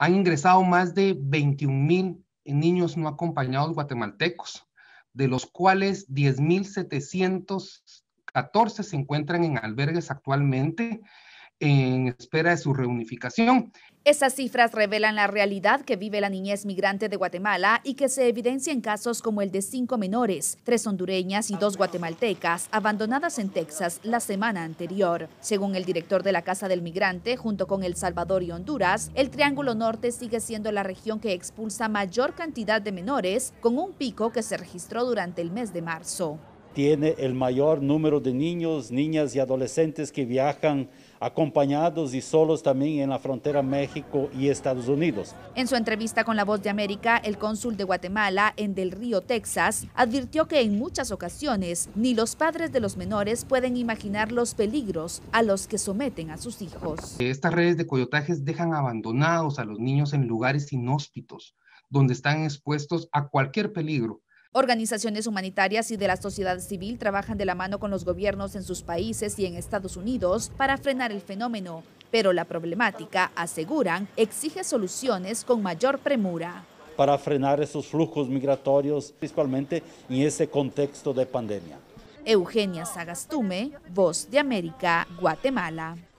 han ingresado más de 21 mil niños no acompañados guatemaltecos, de los cuales 10.714 se encuentran en albergues actualmente, en espera de su reunificación. Esas cifras revelan la realidad que vive la niñez migrante de Guatemala y que se evidencia en casos como el de cinco menores, tres hondureñas y dos guatemaltecas, abandonadas en Texas la semana anterior. Según el director de la Casa del Migrante, junto con El Salvador y Honduras, el Triángulo Norte sigue siendo la región que expulsa mayor cantidad de menores, con un pico que se registró durante el mes de marzo tiene el mayor número de niños, niñas y adolescentes que viajan acompañados y solos también en la frontera México y Estados Unidos. En su entrevista con La Voz de América, el cónsul de Guatemala en Del Río, Texas, advirtió que en muchas ocasiones ni los padres de los menores pueden imaginar los peligros a los que someten a sus hijos. Estas redes de coyotajes dejan abandonados a los niños en lugares inhóspitos, donde están expuestos a cualquier peligro Organizaciones humanitarias y de la sociedad civil trabajan de la mano con los gobiernos en sus países y en Estados Unidos para frenar el fenómeno, pero la problemática, aseguran, exige soluciones con mayor premura. Para frenar esos flujos migratorios, principalmente en ese contexto de pandemia. Eugenia Sagastume, Voz de América, Guatemala.